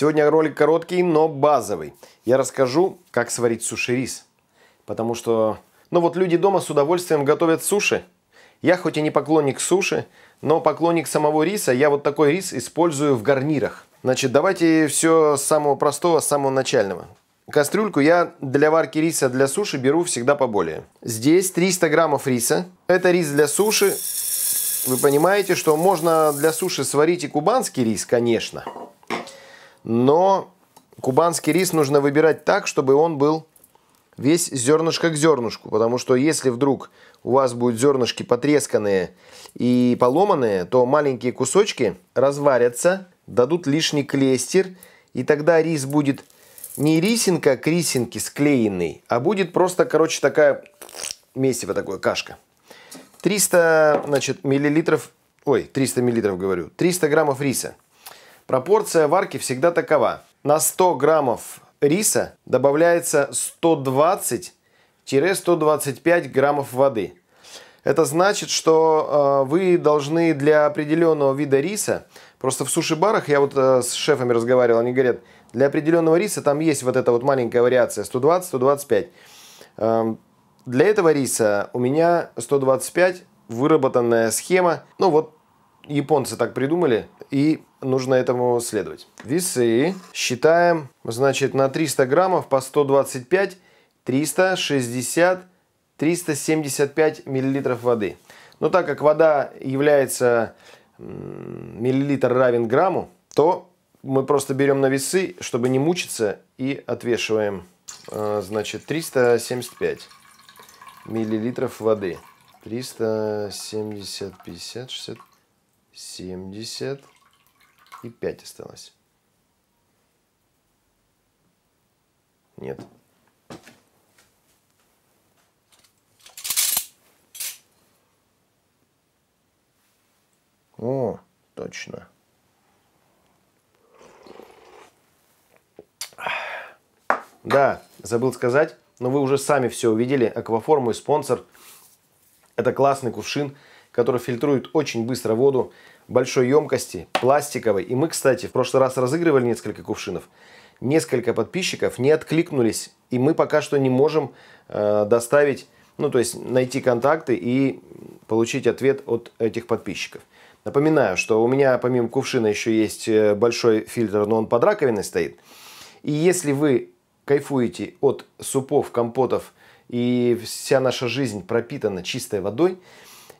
Сегодня ролик короткий, но базовый. Я расскажу, как сварить суши-рис. Потому что, ну вот люди дома с удовольствием готовят суши. Я хоть и не поклонник суши, но поклонник самого риса, я вот такой рис использую в гарнирах. Значит, давайте все с самого простого, с самого начального. Кастрюльку я для варки риса для суши беру всегда поболее. Здесь 300 граммов риса. Это рис для суши. Вы понимаете, что можно для суши сварить и кубанский рис, конечно. Но кубанский рис нужно выбирать так, чтобы он был весь зернышко к зернышку, потому что если вдруг у вас будут зернышки потресканные и поломанные, то маленькие кусочки разварятся, дадут лишний клейстер, и тогда рис будет не рисинка к рисинке склеенный, а будет просто, короче, такая месиво такое, кашка. 300, значит, миллилитров, ой, 300 миллилитров говорю, 300 граммов риса – Пропорция варки всегда такова. На 100 граммов риса добавляется 120-125 граммов воды. Это значит, что э, вы должны для определенного вида риса, просто в суши-барах, я вот э, с шефами разговаривал, они говорят, для определенного риса там есть вот эта вот маленькая вариация 120-125. Э, эм, для этого риса у меня 125 выработанная схема, ну вот японцы так придумали, и нужно этому следовать. Весы считаем, значит, на 300 граммов по 125, 360, 375 миллилитров воды. Но так как вода является миллилитр равен грамму, то мы просто берем на весы, чтобы не мучиться, и отвешиваем, э, значит, 375 миллилитров воды. 370, 50, 60, 70 и 5 осталось. Нет. О, точно. Да, забыл сказать, но вы уже сами все увидели. Акваформу и спонсор. Это классный кувшин который фильтрует очень быстро воду большой емкости, пластиковой. И мы, кстати, в прошлый раз разыгрывали несколько кувшинов. Несколько подписчиков не откликнулись, и мы пока что не можем э, доставить, ну то есть найти контакты и получить ответ от этих подписчиков. Напоминаю, что у меня помимо кувшина еще есть э, большой фильтр, но он под раковиной стоит. И если вы кайфуете от супов, компотов, и вся наша жизнь пропитана чистой водой –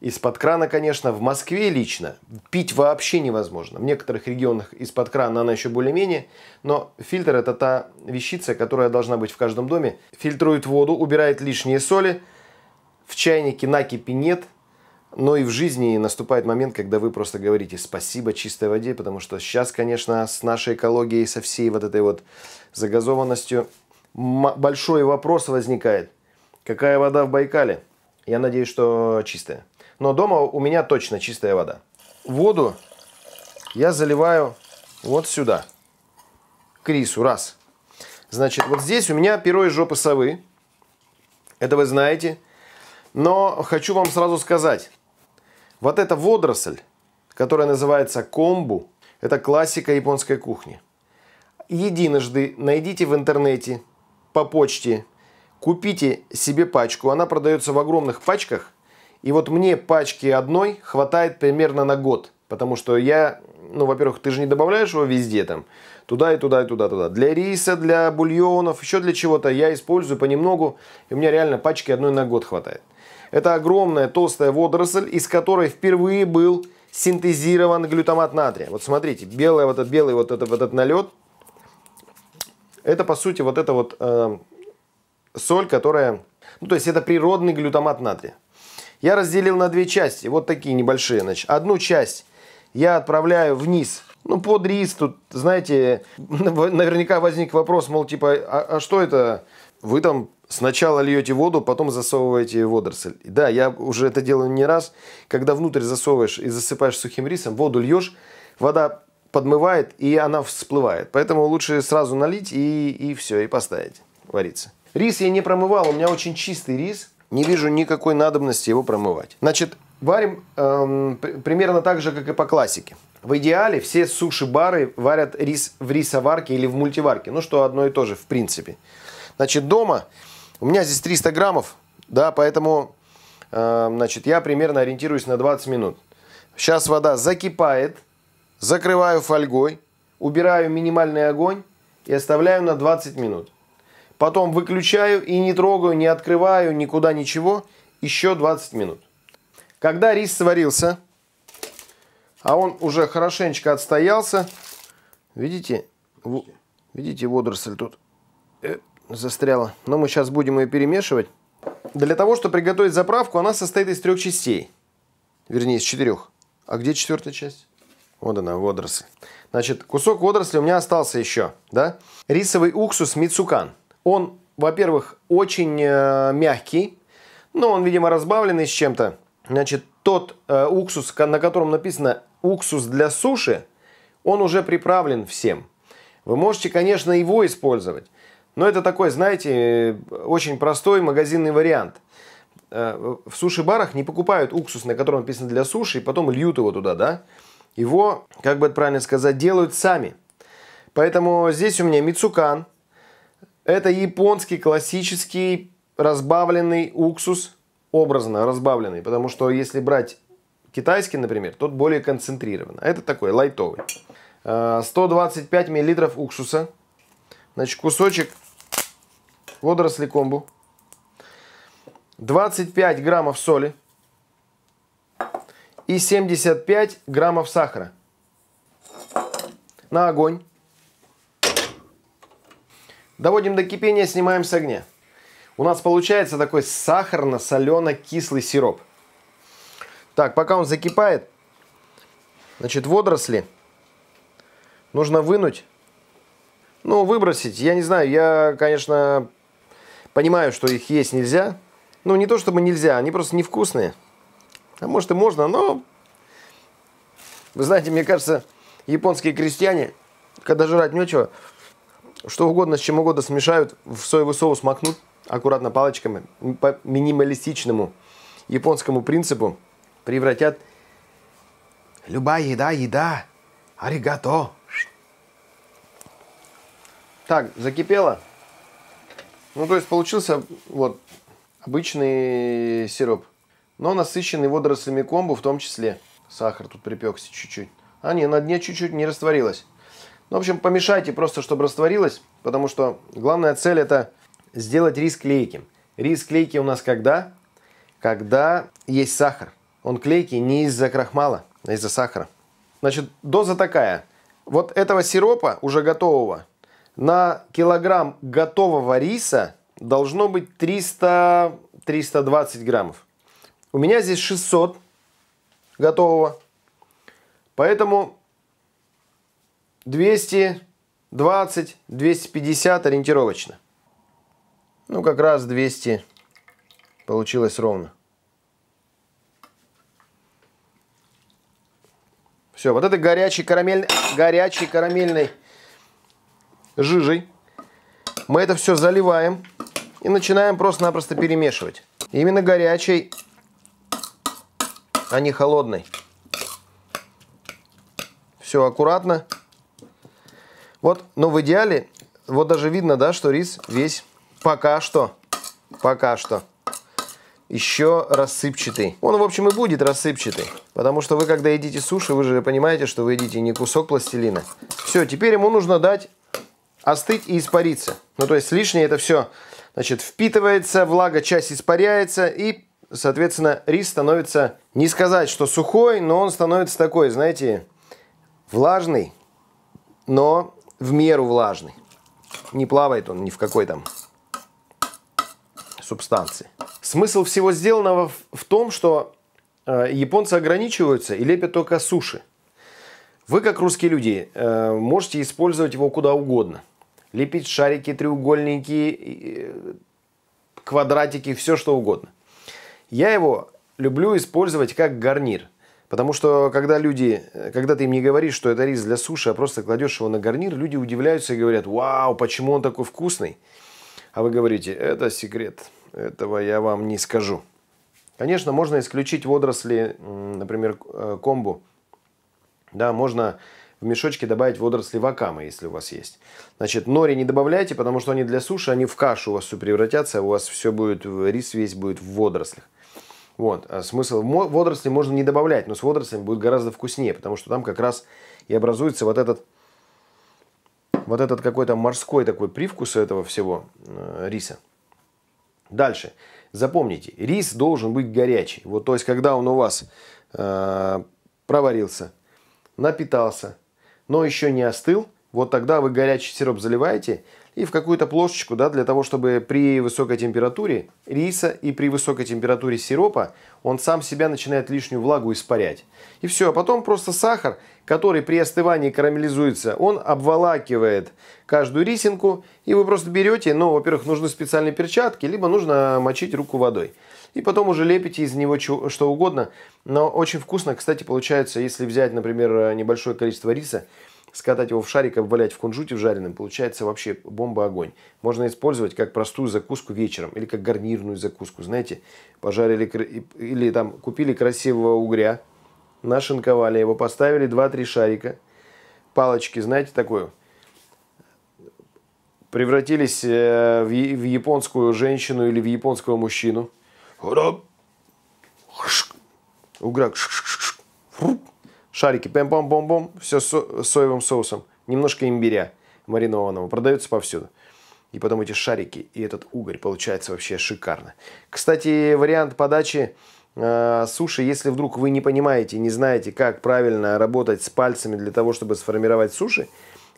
из-под крана, конечно, в Москве лично пить вообще невозможно. В некоторых регионах из-под крана она еще более-менее, но фильтр это та вещица, которая должна быть в каждом доме. Фильтрует воду, убирает лишние соли, в чайнике накипи нет, но и в жизни наступает момент, когда вы просто говорите спасибо чистой воде, потому что сейчас, конечно, с нашей экологией, со всей вот этой вот загазованностью большой вопрос возникает. Какая вода в Байкале? Я надеюсь, что чистая но дома у меня точно чистая вода. Воду я заливаю вот сюда. К рису, раз. Значит, вот здесь у меня перо из жопы совы. Это вы знаете. Но хочу вам сразу сказать. Вот эта водоросль, которая называется комбу, это классика японской кухни. Единожды найдите в интернете, по почте, купите себе пачку. Она продается в огромных пачках и вот мне пачки одной хватает примерно на год. Потому что я, ну, во-первых, ты же не добавляешь его везде там. Туда и туда и туда, туда. Для риса, для бульонов, еще для чего-то я использую понемногу. И у меня реально пачки одной на год хватает. Это огромная толстая водоросль, из которой впервые был синтезирован глютамат натрия. Вот смотрите, белый вот этот, белый вот этот, вот этот налет. Это, по сути, вот эта вот э, соль, которая... Ну, то есть, это природный глютамат натрия я разделил на две части, вот такие небольшие. Значит, одну часть я отправляю вниз. Ну, под рис тут, знаете, наверняка возник вопрос, мол, типа, а, а что это? Вы там сначала льете воду, потом засовываете водоросль. Да, я уже это делаю не раз. Когда внутрь засовываешь и засыпаешь сухим рисом, воду льешь, вода подмывает, и она всплывает. Поэтому лучше сразу налить и, и все, и поставить вариться. Рис я не промывал, у меня очень чистый рис не вижу никакой надобности его промывать. Значит, варим эм, примерно так же, как и по классике. В идеале все суши-бары варят рис в рисоварке или в мультиварке. Ну, что одно и то же, в принципе. Значит, дома у меня здесь 300 граммов, да, поэтому, э, значит, я примерно ориентируюсь на 20 минут. Сейчас вода закипает, закрываю фольгой, убираю минимальный огонь и оставляю на 20 минут. Потом выключаю и не трогаю, не открываю никуда ничего. Еще 20 минут. Когда рис сварился, а он уже хорошенечко отстоялся, видите, видите водоросль тут э, застряла. Но мы сейчас будем ее перемешивать. Для того, чтобы приготовить заправку, она состоит из трех частей. Вернее, из четырех. А где четвертая часть? Вот она, водоросль. Значит, кусок водоросли у меня остался еще, да? Рисовый уксус Мицукан. Он, во-первых, очень э, мягкий, но он, видимо, разбавленный с чем-то. Значит, тот э, уксус, на котором написано «уксус для суши», он уже приправлен всем. Вы можете, конечно, его использовать. Но это такой, знаете, э, очень простой магазинный вариант. Э, в суши-барах не покупают уксус, на котором написано для суши, и потом льют его туда, да? Его, как бы это правильно сказать, делают сами. Поэтому здесь у меня мицукан, это японский классический разбавленный уксус, образно разбавленный, потому что если брать китайский, например, тот более концентрированный, А это такой лайтовый. 125 а, миллилитров уксуса. Значит, кусочек водоросли комбу. 25 граммов соли и 75 граммов сахара. На огонь Доводим до кипения, снимаем с огня. У нас получается такой сахарно-солено-кислый сироп. Так, пока он закипает, значит, водоросли нужно вынуть. Ну, выбросить, я не знаю, я, конечно, понимаю, что их есть нельзя. Ну, не то чтобы нельзя, они просто невкусные. А может и можно, но... Вы знаете, мне кажется, японские крестьяне, когда жрать нечего, что угодно, с чем угодно смешают, в соевый соус макнут аккуратно палочками, по минималистичному японскому принципу превратят любая еда, еда, аригато. Так, закипело. Ну, то есть получился вот обычный сироп, но насыщенный водорослями комбу в том числе. Сахар тут припекся чуть-чуть. А не, на дне чуть-чуть не растворилось. Ну, в общем, помешайте просто, чтобы растворилось, потому что главная цель это сделать рис клейким. Рис клейкий у нас когда? Когда есть сахар. Он клейкий не из-за крахмала, а из-за сахара. Значит, доза такая. Вот этого сиропа, уже готового, на килограмм готового риса должно быть 300-320 граммов. У меня здесь 600 готового. Поэтому 220, 250 ориентировочно. Ну, как раз 200 получилось ровно. Все, вот это горячий карамель, горячий карамельный жижей. Мы это все заливаем и начинаем просто-напросто перемешивать. Именно горячей, а не холодной. Все аккуратно. Вот, но ну, в идеале, вот даже видно, да, что рис весь пока что, пока что еще рассыпчатый. Он, в общем, и будет рассыпчатый. Потому что вы, когда едите суши, вы же понимаете, что вы едите не кусок пластилина. Все, теперь ему нужно дать остыть и испариться. Ну, то есть лишнее это все, значит, впитывается, влага, часть испаряется, и, соответственно, рис становится, не сказать, что сухой, но он становится такой, знаете, влажный, но в меру влажный. Не плавает он ни в какой там субстанции. Смысл всего сделанного в том, что э, японцы ограничиваются и лепят только суши. Вы, как русские люди, э, можете использовать его куда угодно. Лепить шарики, треугольники, э, квадратики, все что угодно. Я его люблю использовать как гарнир – Потому что когда люди, э, когда ты им не говоришь, что это рис для суши, а просто кладешь его на гарнир, люди удивляются и говорят, вау, почему он такой вкусный? А вы говорите, это секрет, этого я вам не скажу. Конечно, можно исключить водоросли, например, э, комбу. Да, можно в мешочке добавить водоросли вакамы, если у вас есть. Значит, нори не добавляйте, потому что они для суши, они в кашу у вас все превратятся, у вас все будет, рис весь будет в водорослях. Вот. А смысл водоросли можно не добавлять, но с водорослями будет гораздо вкуснее, потому что там как раз и образуется вот этот вот этот какой-то морской такой привкус этого всего э, риса. Дальше. Запомните, рис должен быть горячий. Вот, то есть, когда он у вас э, проварился, напитался, но еще не остыл, вот тогда вы горячий сироп заливаете и в какую-то плошечку, да, для того, чтобы при высокой температуре риса и при высокой температуре сиропа он сам себя начинает лишнюю влагу испарять. И все, а потом просто сахар, который при остывании карамелизуется, он обволакивает каждую рисинку, и вы просто берете, ну, во-первых, нужны специальные перчатки, либо нужно мочить руку водой. И потом уже лепите из него что угодно, но очень вкусно, кстати, получается, если взять, например, небольшое количество риса, скатать его в шарик, обвалять в кунжуте в жареном, получается вообще бомба-огонь. Можно использовать как простую закуску вечером или как гарнирную закуску, знаете, пожарили или там купили красивого угря, нашинковали его, поставили 2-3 шарика, палочки, знаете, такую, превратились э, в японскую женщину или в японского мужчину. Уграк Шарики, бэм-бом-бом-бом, все с соевым соусом, немножко имбиря маринованного, продается повсюду. И потом эти шарики и этот угорь получается вообще шикарно. Кстати, вариант подачи э, суши, если вдруг вы не понимаете, не знаете, как правильно работать с пальцами для того, чтобы сформировать суши,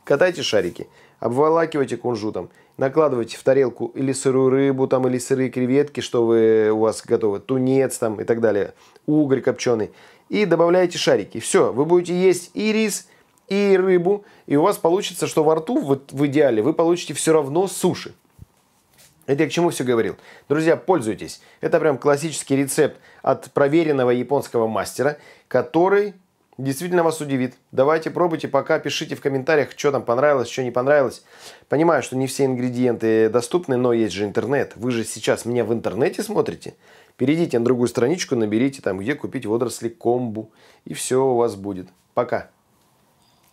катайте шарики, обволакивайте кунжутом, накладывайте в тарелку или сырую рыбу, там, или сырые креветки, что вы, у вас готовы, тунец там и так далее, угорь копченый и добавляете шарики. Все, вы будете есть и рис, и рыбу, и у вас получится, что во рту вот в идеале вы получите все равно суши. Это я к чему все говорил. Друзья, пользуйтесь. Это прям классический рецепт от проверенного японского мастера, который действительно вас удивит. Давайте пробуйте, пока пишите в комментариях, что там понравилось, что не понравилось. Понимаю, что не все ингредиенты доступны, но есть же интернет. Вы же сейчас меня в интернете смотрите. Перейдите на другую страничку, наберите там, где купить водоросли комбу. И все у вас будет. Пока.